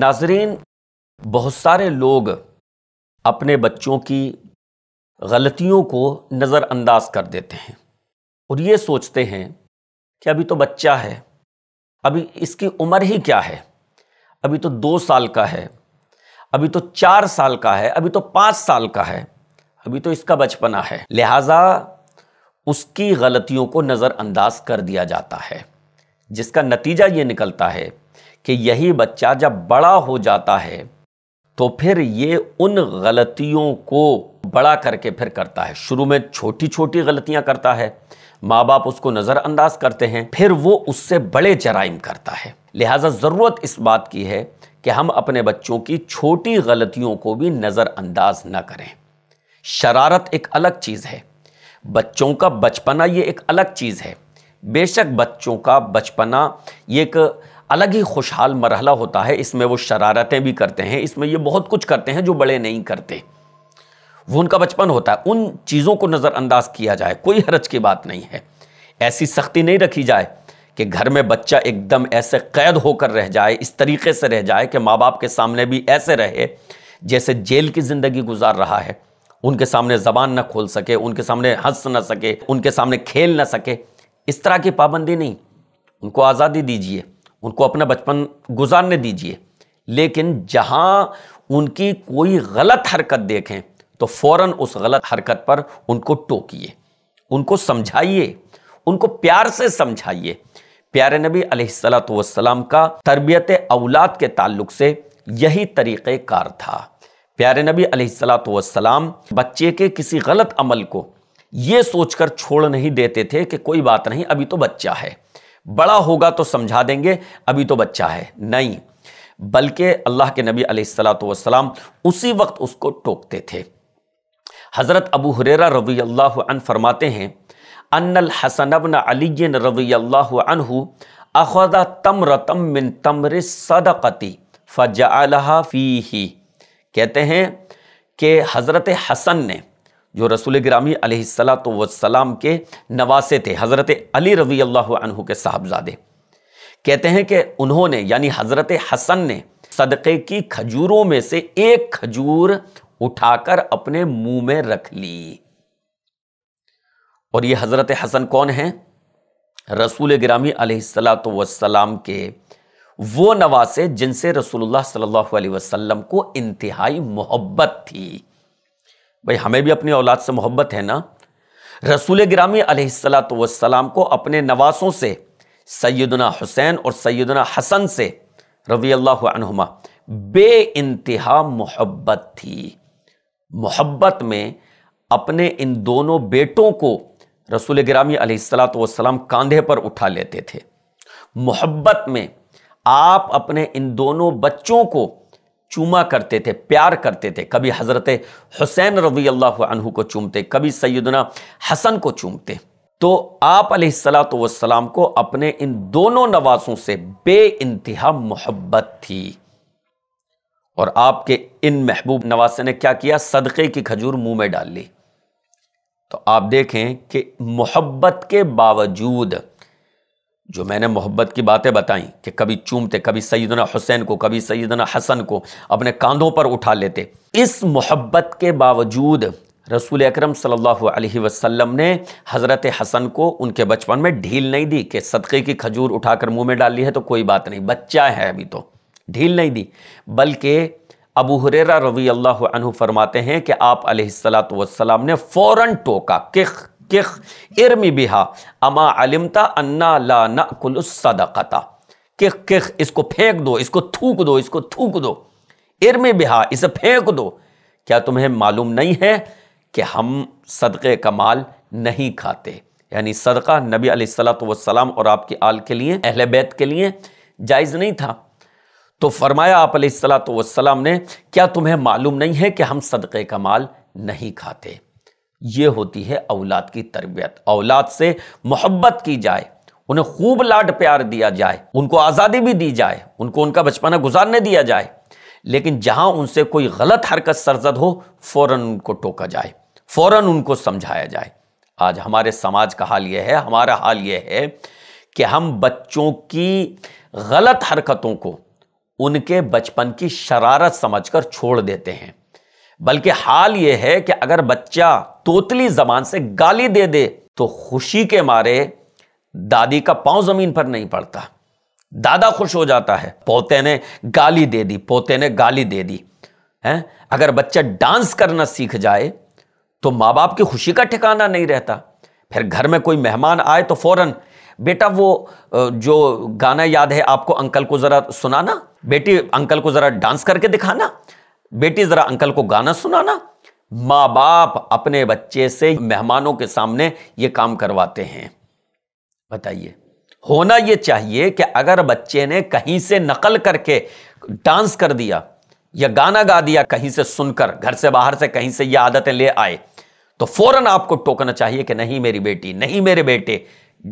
नाजरीन बहुत सारे लोग अपने बच्चों की गलतियों को नज़रअंदाज कर देते हैं और ये सोचते हैं कि अभी तो बच्चा है अभी इसकी उम्र ही क्या है अभी तो दो साल का है अभी तो चार साल का है अभी तो पाँच साल का है अभी तो इसका बचपना है लिहाजा उसकी गलतियों को नज़रअंदाज कर दिया जाता है जिसका नतीजा ये निकलता है कि यही बच्चा जब बड़ा हो जाता है तो फिर ये उन गलतियों को बड़ा करके फिर करता है शुरू में छोटी छोटी गलतियां करता है माँ बाप उसको नज़रअंदाज करते हैं फिर वो उससे बड़े जराइम करता है लिहाजा ज़रूरत इस बात की है कि हम अपने बच्चों की छोटी गलतियों को भी नज़रअंदाज न करें शरारत एक अलग चीज़ है बच्चों का बचपना ये एक अलग चीज़ है बेशक बच्चों का बचपना ये एक अलग ही खुशहाल मरहला होता है इसमें वो शरारतें भी करते हैं इसमें ये बहुत कुछ करते हैं जो बड़े नहीं करते वो उनका बचपन होता है उन चीज़ों को नज़रअंदाज किया जाए कोई हरज की बात नहीं है ऐसी सख्ती नहीं रखी जाए कि घर में बच्चा एकदम ऐसे कैद होकर रह जाए इस तरीके से रह जाए कि माँ बाप के सामने भी ऐसे रहे जैसे जेल की ज़िंदगी गुजार रहा है उनके सामने ज़बान ना खोल सके उनके सामने हंस ना सके उनके सामने खेल ना सके इस तरह की पाबंदी नहीं उनको आज़ादी दीजिए उनको अपना बचपन गुजारने दीजिए लेकिन जहां उनकी कोई गलत हरकत देखें तो फ़ौर उस गलत हरकत पर उनको टोकिए उनको समझाइए उनको प्यार से समझाइए प्यारे नबी अलैहिस्सलाम का तरबियत अवलाद के ताल्लुक से यही तरीक़ार था प्यारे नबी अलैहिस्सलाम बच्चे के किसी गलत अमल को ये सोचकर छोड़ नहीं देते थे कि कोई बात नहीं अभी तो बच्चा है बड़ा होगा तो समझा देंगे अभी तो बच्चा है नहीं बल्कि अल्लाह के नबी अलैहिस्सलाम उसी वक्त उसको टोकते थे हज़रत अबू हुरेरा रवी अल्लाह अन फरमाते हैं अनल हसनबन अली रवी अल्लाह अखदा तम्र मिन सदक़ती फ़जा फ़ी ही कहते हैं कि हज़रत हसन ने जो रसूल ग्रामी अलैहिस्सलात के नवासे थे हज़रत अली रवी अल्लाह के साहबजादे कहते हैं कि उन्होंने यानी हज़रत हसन ने सदक़े की खजूरों में से एक खजूर उठाकर अपने मुंह में रख ली और ये हज़रत हसन कौन हैं रसूल ग्रामी अलैहिस्सलात वसलाम के वो नवासे जिनसे रसूलुल्लाह सल्लल्लाहु अलैहि वसल्लम को इंतहाई मोहब्बत थी भाई हमें भी अपनी औलाद से मोहब्बत है ना रसूल ग्रामी अलैहिस्सलात को अपने नवासों से सैदना हुसैन और सैदना हसन से रवी अल्लाहुमा बे इंतहा मोहब्बत थी मोहब्बत में अपने इन दोनों बेटों को रसूल ग्रामी अलैहिस्सलात कंधे पर उठा लेते थे मोहब्बत में आप अपने इन दोनों बच्चों को चूमा करते थे प्यार करते थे कभी हज़रत हुसैन रवी अल्लाह अनहु को चूमते कभी सैदना हसन को चूमते तो आप सलाम को अपने इन दोनों नवासों से बे इंतहा मोहब्बत थी और आपके इन महबूब नवासे ने क्या किया सदक़े की खजूर मुंह में डाल ली तो आप देखें कि मोहब्बत के बावजूद जो मैंने मोहब्बत की बातें बताई कि कभी चूमते कभी सईदना हुसैन को कभी सईदना हसन को अपने कांधों पर उठा लेते इस मोहब्बत के बावजूद रसूल अकरम सल्लल्लाहु अलैहि वसल्लम ने हज़रत हसन को उनके बचपन में ढील नहीं दी कि सदक़े की खजूर उठाकर मुंह में डाल ली है तो कोई बात नहीं बच्चा है अभी तो ढील नहीं दी बल्कि अबू हुरेरा रवी अल्लाह फरमाते हैं कि आप सलात वसलाम ने फ़ौर टोका कि इर्मी बिहा अमा अलिमता अन्ना ला नकुलसदकता किख किख इसको फेंक दो इसको थूक दो इसको थूक दो इर्मी बिहा इसे फेंक दो क्या तुम्हें मालूम नहीं है कि हम सदक़े का माल नहीं खाते यानी सदका नबी सलाम और आपकी आल के लिए अहल बैत के लिए जायज़ नहीं था तो फरमाया आप सलाम ने क्या तुम्हें मालूम नहीं है कि हम सदक़े का माल नहीं खाते ये होती है औलाद की तरबियत औलाद से मोहब्बत की जाए उन्हें खूब लाड प्यार दिया जाए उनको आज़ादी भी दी जाए उनको उनका बचपना गुजारने दिया जाए लेकिन जहां उनसे कोई गलत हरकत सरजद हो फ़ौर उनको टोका जाए फ़ौर उनको समझाया जाए आज हमारे समाज का हाल यह है हमारा हाल यह है कि हम बच्चों की गलत हरकतों को उनके बचपन की शरारत समझकर छोड़ देते हैं बल्कि हाल यह है कि अगर बच्चा तोतली जबान से गाली दे दे तो खुशी के मारे दादी का पांव जमीन पर नहीं पड़ता दादा खुश हो जाता है पोते ने गाली दे दी पोते ने गाली दे दी है अगर बच्चा डांस करना सीख जाए तो माँ बाप की खुशी का ठिकाना नहीं रहता फिर घर में कोई मेहमान आए तो फौरन बेटा वो जो गाना याद है आपको अंकल को ज़रा सुनाना बेटी अंकल को ज़रा डांस करके दिखाना बेटी जरा अंकल को गाना सुनाना माँ बाप अपने बच्चे से मेहमानों के सामने ये काम करवाते हैं बताइए होना ये चाहिए कि अगर बच्चे ने कहीं से नकल करके डांस कर दिया या गाना गा दिया कहीं से सुनकर घर से बाहर से कहीं से ये आदतें ले आए तो फौरन आपको टोकना चाहिए कि नहीं मेरी बेटी नहीं मेरे बेटे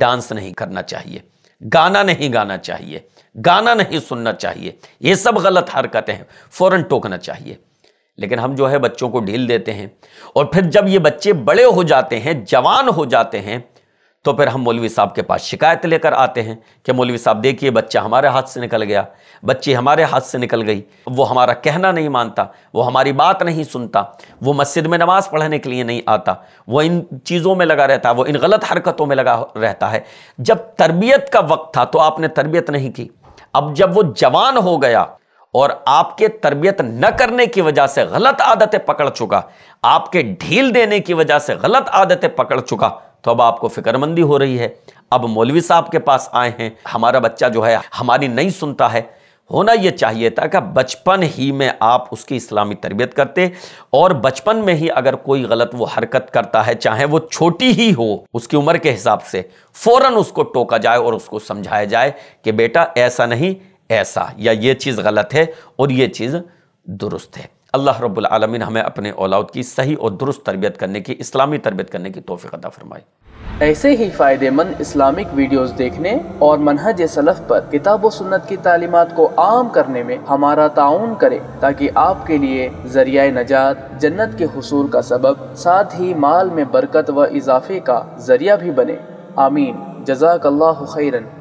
डांस नहीं करना चाहिए गाना नहीं गाना चाहिए गाना नहीं सुनना चाहिए ये सब गलत हरकतें हैं फ़ौरन टोकना चाहिए लेकिन हम जो है बच्चों को ढील देते हैं और फिर जब ये बच्चे बड़े हो जाते हैं जवान हो जाते हैं तो फिर हम मौलवी साहब के पास शिकायत लेकर आते हैं कि मौलवी साहब देखिए बच्चा हमारे हाथ से निकल गया बच्ची हमारे हाथ से निकल गई वो हमारा कहना नहीं मानता वो हमारी बात नहीं सुनता वो मस्जिद में नमाज पढ़ने के लिए नहीं आता वो इन चीज़ों में लगा रहता है वो इन गलत हरकतों में लगा रहता है जब तरबियत का वक्त था तो आपने तरबियत नहीं की अब जब वो जवान हो गया और आपके तरबियत न करने की वजह से गलत आदतें पकड़ चुका आपके ढील देने की वजह से गलत आदतें पकड़ चुका तो अब आपको फिक्रमंदी हो रही है अब मौलवी साहब के पास आए हैं हमारा बच्चा जो है हमारी नहीं सुनता है होना यह चाहिए था कि बचपन ही में आप उसकी इस्लामी तरबियत करते और बचपन में ही अगर कोई गलत वो हरकत करता है चाहे वो छोटी ही हो उसकी उम्र के हिसाब से फ़ौरन उसको टोका जाए और उसको समझाया जाए कि बेटा ऐसा नहीं ऐसा या ये चीज़ गलत है और ये चीज़ दुरुस्त है अल्लाह रब्बुल आलमीन हमें अपने औलाद की सही और दुरुस्त तरबियत करने की इस्लामी तरबियत करने की तोफ़ी अदा फरमाए ऐसे ही फ़ायदेमंद इस्लामिक वीडियोस देखने और मनहज सलफ़ पर किताब व सुन्नत की तालीमत को आम करने में हमारा ताउन करें ताकि आपके लिए जरिया नजात जन्नत के हसूल का सबब साथ ही माल में बरकत व इजाफे का जरिया भी बने आमीन जजाक खैरन